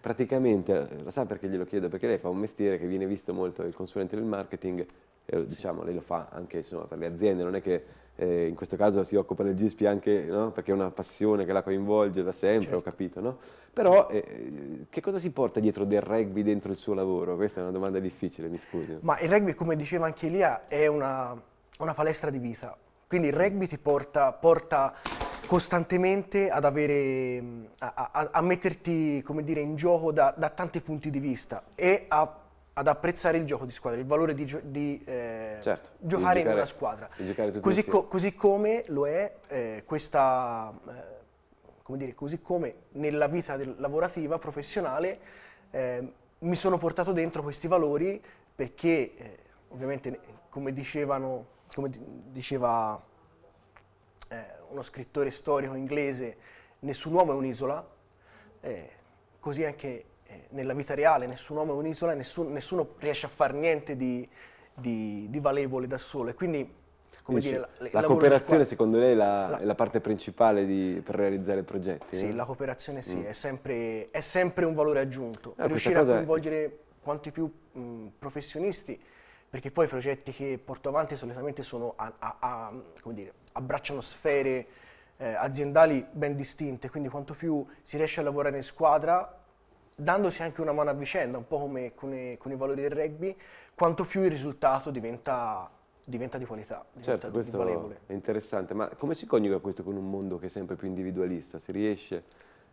praticamente, lo sa perché glielo chiedo? Perché lei fa un mestiere che viene visto molto, il consulente del marketing, diciamo, lei lo fa anche insomma, per le aziende, non è che eh, in questo caso si occupa del GSP anche no? perché è una passione che la coinvolge da sempre, certo. ho capito, no? Però eh, che cosa si porta dietro del rugby dentro il suo lavoro? Questa è una domanda difficile, mi scusi. Ma il rugby, come diceva anche Elia, è una, una palestra di vita. Quindi il rugby ti porta, porta costantemente ad avere, mm, a, a, a metterti, come dire, in gioco da, da tanti punti di vista e a ad apprezzare il gioco di squadra, il valore di, di eh, certo, giocare di giocare, in una squadra. Così, co così, come lo è eh, questa, eh, come dire, così come nella vita lavorativa, professionale, eh, mi sono portato dentro questi valori perché eh, ovviamente come, dicevano, come diceva eh, uno scrittore storico inglese, nessun uomo è un'isola, così anche eh, nella vita reale nessun uomo è un'isola e nessun, nessuno riesce a fare niente di, di, di valevole da solo. E quindi, come quindi dire, la, la cooperazione secondo lei è la, la, è la parte principale di, per realizzare progetti? Sì, eh? la cooperazione sì, mm. è, sempre, è, sempre, un valore aggiunto. Ah, Riuscire a coinvolgere è... quanti più mh, mm, professionisti, perché poi i progetti che porto avanti solitamente a, a, a, dire, abbracciano sfere eh, aziendali ben distinte, quindi quanto più si riesce a lavorare in squadra dandosi anche una mano a vicenda, un po' come con i, con i valori del rugby, quanto più il risultato diventa, diventa di qualità. Diventa certo, questo valevole. è interessante, ma come si coniuga questo con un mondo che è sempre più individualista? Si riesce?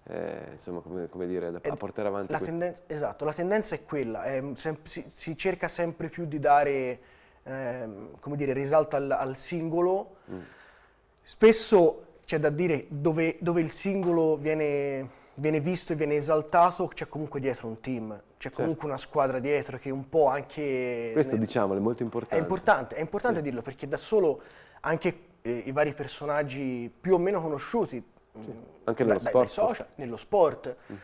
Eh, insomma, come, come, dire, a portare avanti la tendenza, Esatto, la tendenza è quella, è, si, si, cerca sempre più di dare, ehm, come dire, risalto al, al singolo. Mm. Spesso c'è da dire dove, dove il singolo viene viene visto e viene esaltato, c'è comunque dietro un team, c'è certo. comunque una squadra dietro che un po' anche... Questo nel... diciamo è molto importante. È importante, è importante sì. dirlo perché da solo anche eh, i vari personaggi più o meno conosciuti, sì. Mm, anche nello, da, sport. Dai, social, nello sport, mm.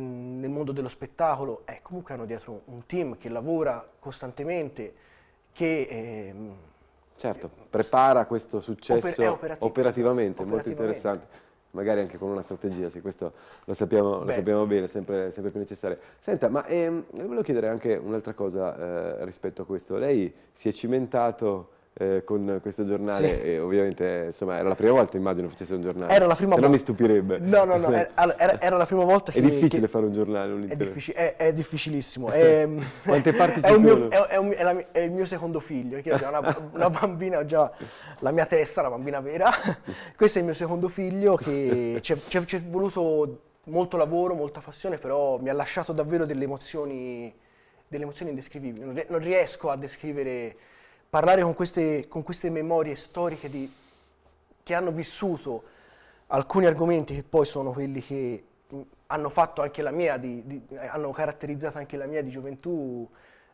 mm. nel mondo dello spettacolo, eh, comunque hanno dietro un team che lavora costantemente, che... Ehm, certo, eh, certo, prepara questo successo oper eh, operativamente, operativamente, molto interessante magari anche con una strategia, se questo lo sappiamo, lo sappiamo bene, sempre, sempre, più necessario. Senta, ma ehm, volevo chiedere anche un'altra cosa eh, rispetto a questo. Lei si è cimentato eh, con questo giornale sì. e ovviamente insomma era la prima volta immagino facesse un giornale era la prima volta. non mi stupirebbe no no no era, era, la prima volta che è difficile che... fare un giornale un è, diffici- è, è, difficilissimo ehm, è, quante parti ci sono mio, un, la, è, il mio secondo figlio che ho già una, una, bambina ho già la mia testa la bambina vera questo è il mio secondo figlio che ci è voluto molto lavoro molta passione però mi ha lasciato davvero delle emozioni delle emozioni indescrivibili non riesco a descrivere parlare con queste, con queste memorie storiche di, che hanno vissuto alcuni argomenti che poi sono quelli che mm, hanno fatto anche la mia, di, di, hanno caratterizzato anche la mia di gioventù,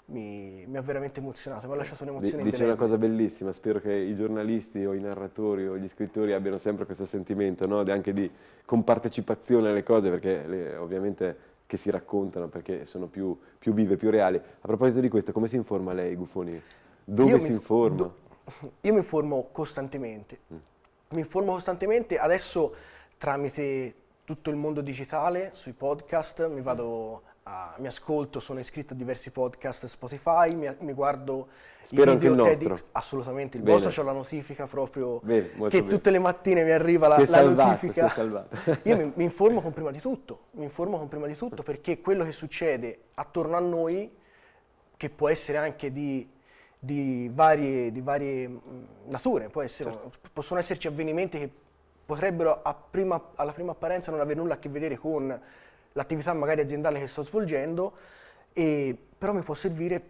mi, mi ha veramente emozionato, mi ha lasciato un'emozione Dice una cosa bellissima, spero che i giornalisti o i narratori o gli scrittori abbiano sempre questo sentimento, no? anche di compartecipazione alle cose, perché le, ovviamente che si raccontano, perché sono più, più vive, più reali. A proposito di questo, come si informa lei, Guffoni? Dove io si mi, informa? io mi informo costantemente. Mm. Mi informo costantemente, adesso tramite tutto il mondo digitale, sui podcast, mi vado a, mi ascolto, sono iscritto a diversi podcast Spotify, mi, mi guardo Spero i video anche il TEDx, assolutamente il Bene. vostro, ho la notifica proprio bene, che bene. tutte le mattine mi arriva la, la salvato, notifica. Io mi, mi, informo con prima di tutto, mi informo con prima di tutto perché quello che succede attorno a noi, che può essere anche di di varie, di varie mm, nature, essere, certo. possono esserci avvenimenti che potrebbero prima, alla prima apparenza non avere nulla a che vedere con l'attività magari aziendale che sto svolgendo, e, però mi può servire,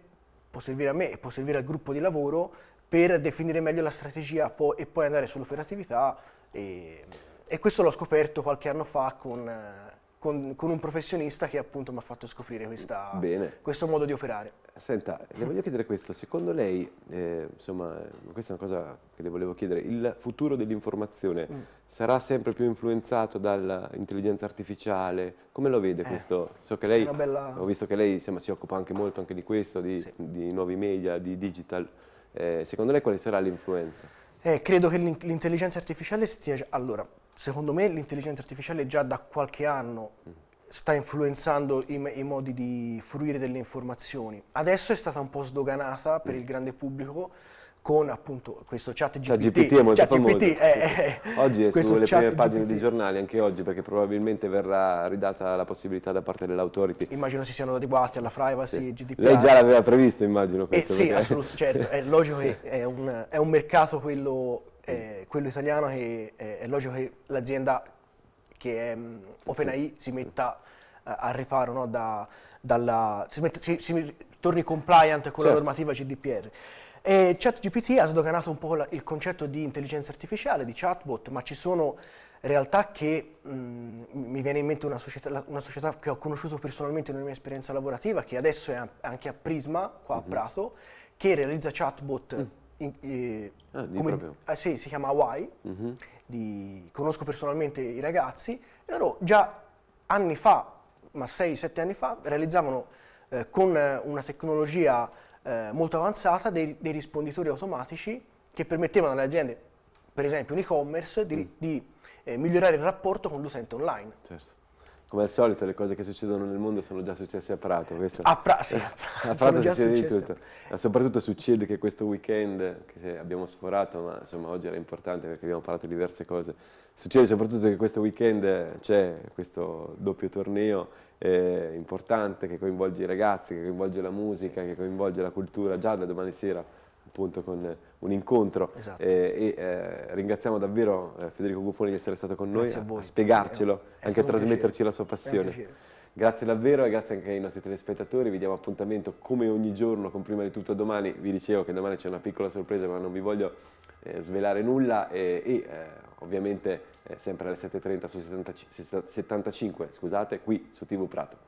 può servire a me e può servire al gruppo di lavoro per definire meglio la strategia po e poi andare sull'operatività e, e, questo l'ho scoperto qualche anno fa con eh, con, con, un professionista che appunto mi ha fatto scoprire questa, questo modo di operare. Senta, le voglio chiedere questo, secondo lei, eh, insomma, questa è una cosa che le volevo chiedere, il futuro dell'informazione mm. sarà sempre più influenzato dall'intelligenza artificiale? Come lo vede eh, questo? So che lei, bella... ho visto che lei insomma, si occupa anche molto anche di questo, di, sì. di nuovi media, di digital, eh, secondo lei quale sarà l'influenza? Eh, credo che l'intelligenza artificiale stia... Allora, secondo me l'intelligenza artificiale già da qualche anno sta influenzando i, i, modi di fruire delle informazioni. Adesso è stata un po' sdoganata per mm. il grande pubblico con appunto questo chat cioè, GPT. Chat GPT è molto chat famoso. GPT eh, è, sì. Eh, eh. oggi è sulle prime pagine dei giornali, anche oggi, perché probabilmente verrà ridata la possibilità da parte dell'autority. Immagino si siano adeguati alla privacy, sì. GDPR. Lei già l'aveva previsto, immagino. Penso, eh, sì, perché... assolutamente. Cioè, è logico che è un, è un mercato quello, eh, quello italiano che è, logico che l'azienda che è mm, OpenAI si metta uh, al riparo no? da, dalla, si, mette, si, si torni compliant con certo. la normativa GDPR. E ChatGPT ha sdoganato un po' la, il concetto di intelligenza artificiale, di chatbot, ma ci sono realtà che mh, mm, mi viene in mente una società, una società, che ho conosciuto personalmente nella mia esperienza lavorativa, che adesso è a, anche a Prisma, qua mm-hmm. a mhm. Prato, che realizza chatbot. Mm. In, eh, ah, come, eh, sì, si chiama Hawaii, mm-hmm. di, conosco personalmente i ragazzi, loro già anni fa, ma 6-7 anni fa, realizzavano eh, con una tecnologia eh, molto avanzata dei, dei, risponditori automatici che permettevano alle aziende, per esempio un e-commerce, di, mm. di eh, migliorare il rapporto con l'utente online. Certo come al solito le cose che succedono nel mondo sono già successe a Prato. Questo, a, pra- sì, a, pra- a Prato succede successe. di tutto. Ma soprattutto succede che questo weekend, che abbiamo sforato, ma insomma oggi era importante perché abbiamo parlato di diverse cose, succede soprattutto che questo weekend c'è questo doppio torneo eh, importante che coinvolge i ragazzi, che coinvolge la musica, che coinvolge la cultura, già da domani sera appunto con un incontro esatto. eh, e eh, ringraziamo davvero eh, Federico Guffoni di essere stato con grazie noi a, voi, a spiegarcelo, è, anche a trasmetterci piacere. la sua passione. Grazie davvero e grazie anche ai nostri telespettatori, vi diamo appuntamento come ogni giorno con prima di tutto domani, vi dicevo che domani c'è una piccola sorpresa ma non vi voglio eh, svelare nulla e, e eh, ovviamente eh, sempre alle 7.30 su 75 scusate, qui su TV Prato.